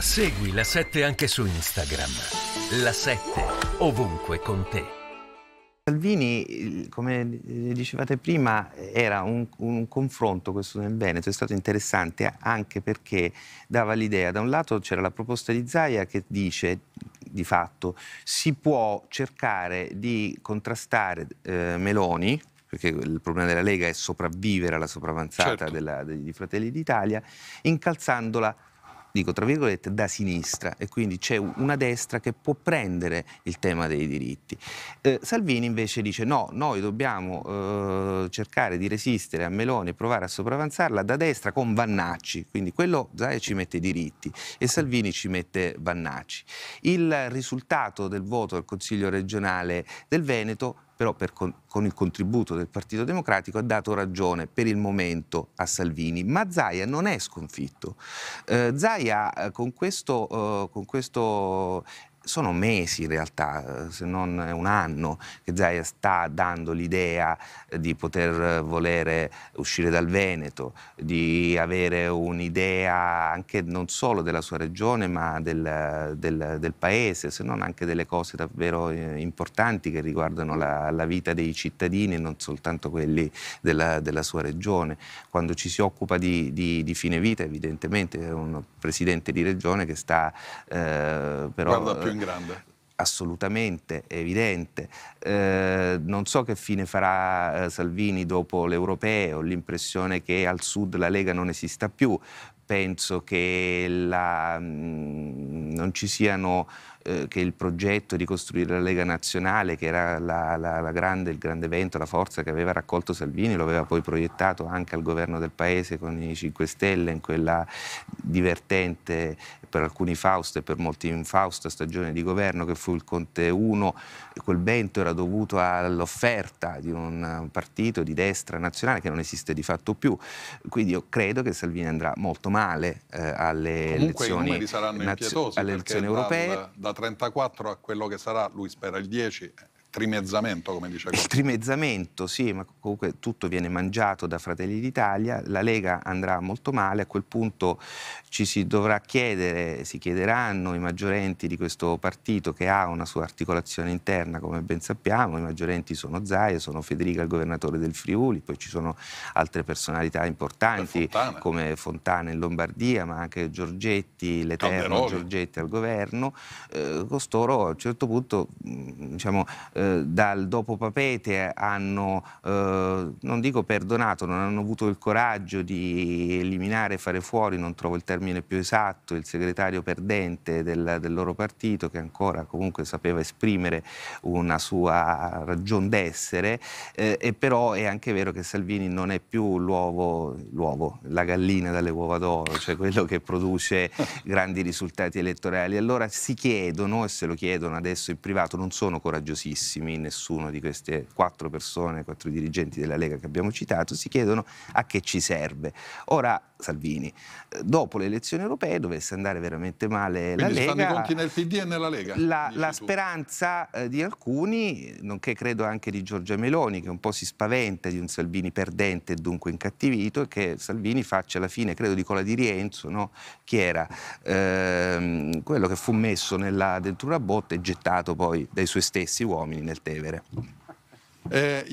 Segui la 7 anche su Instagram. La 7 ovunque con te. Salvini, come dicevate prima, era un, un, confronto questo nel Veneto, è stato interessante anche perché dava l'idea, da un lato c'era la proposta di Zaia che dice di fatto si può cercare di contrastare eh, Meloni, perché il problema della Lega è sopravvivere alla sopravanzata certo. della, dei, di Fratelli d'Italia, incalzandola dico tra virgolette, da sinistra e quindi c'è una destra che può prendere il tema dei diritti. Eh, Salvini invece dice no, noi dobbiamo eh, cercare di resistere a Meloni e provare a sopravanzarla da destra con Vannacci, quindi quello Zaia ci mette i diritti e Salvini ci mette Vannacci. Il risultato del voto del Consiglio regionale del Veneto però per, con, con, il contributo del Partito Democratico ha dato ragione per il momento a Salvini, ma Zaia non è sconfitto. Eh, Zaia eh, con questo, eh, con questo sono mesi in realtà, se non un anno, che Zaia sta dando l'idea di poter volere uscire dal Veneto, di avere un'idea anche non solo della sua regione ma del, del, del, paese, se non anche delle cose davvero eh, importanti che riguardano la, la vita dei cittadini e non soltanto quelli della, della, sua regione. Quando ci si occupa di, di, di, fine vita evidentemente è un presidente di regione che sta eh, però... Guarda, in grande assolutamente evidente. Eh, non so che fine farà eh, Salvini dopo l'europeo, l'impressione che al sud la Lega non esista più. Penso che la, mh, mm, non ci siano eh, che il progetto di costruire la Lega Nazionale, che era la, la, la grande, il grande evento, la forza che aveva raccolto Salvini, lo aveva poi proiettato anche al governo del Paese con i 5 Stelle, in quella divertente per alcuni Fausto e per molti infausta stagione di governo che fu il Conte 1, quel vento era dovuto all'offerta di un partito di destra nazionale che non esiste di fatto più. Quindi io credo che Salvini andrà molto male eh, alle Comunque elezioni, naz- alle elezioni europee. Dal, dal da 34 a quello che sarà, lui spera il 10, trimezzamento, come dicevo. Il trimezzamento, sì, ma comunque tutto viene mangiato da Fratelli d'Italia, la Lega andrà molto male, a quel punto ci si dovrà chiedere, si chiederanno i maggiorenti di questo partito che ha una sua articolazione interna, come ben sappiamo, i maggiorenti sono Zaia, sono Federica, il governatore del Friuli, poi ci sono altre personalità importanti Fontana. come Fontana in Lombardia, ma anche Giorgetti, l'Eterno Giorgetti al governo, eh, costoro a un certo punto, diciamo, eh, dal dopo Papete hanno, eh, non dico perdonato, non hanno avuto il coraggio di eliminare, fare fuori, non trovo il termine più esatto, il segretario perdente del, del loro partito che ancora comunque sapeva esprimere una sua ragion d'essere eh, e però è anche vero che Salvini non è più l'uovo, l'uovo, la gallina dalle uova d'oro, cioè quello che produce grandi risultati elettorali. Allora si chiedono e se lo chiedono adesso in privato, non sono coraggiosissimi benissimi nessuno di queste quattro persone, quattro dirigenti della Lega che abbiamo citato, si chiedono a che ci serve. Ora Salvini, dopo le elezioni europee dovesse andare veramente male Quindi la Lega. conti nel PD e nella Lega. La, la speranza eh, di alcuni, nonché credo anche di Giorgia Meloni, che un po' si spaventa di un Salvini perdente e dunque incattivito, è che Salvini faccia alla fine, credo di Cola di Rienzo, no? chi era? Ehm, quello che fu messo nella, dentro una botte e gettato poi dai suoi stessi uomini nel Tevere. Eh,